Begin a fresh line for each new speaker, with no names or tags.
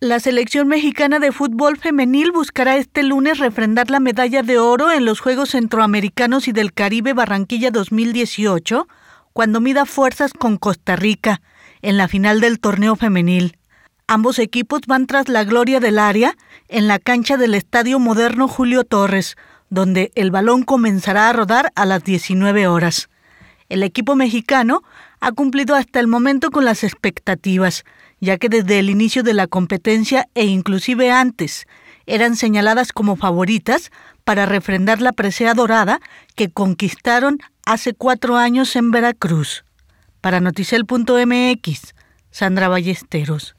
La selección mexicana de fútbol femenil buscará este lunes refrendar la medalla de oro en los Juegos Centroamericanos y del Caribe Barranquilla 2018, cuando mida fuerzas con Costa Rica, en la final del torneo femenil. Ambos equipos van tras la gloria del área en la cancha del Estadio Moderno Julio Torres, donde el balón comenzará a rodar a las 19 horas. El equipo mexicano ha cumplido hasta el momento con las expectativas, ya que desde el inicio de la competencia e inclusive antes eran señaladas como favoritas para refrendar la presea dorada que conquistaron hace cuatro años en Veracruz. Para noticel.mx, Sandra Ballesteros.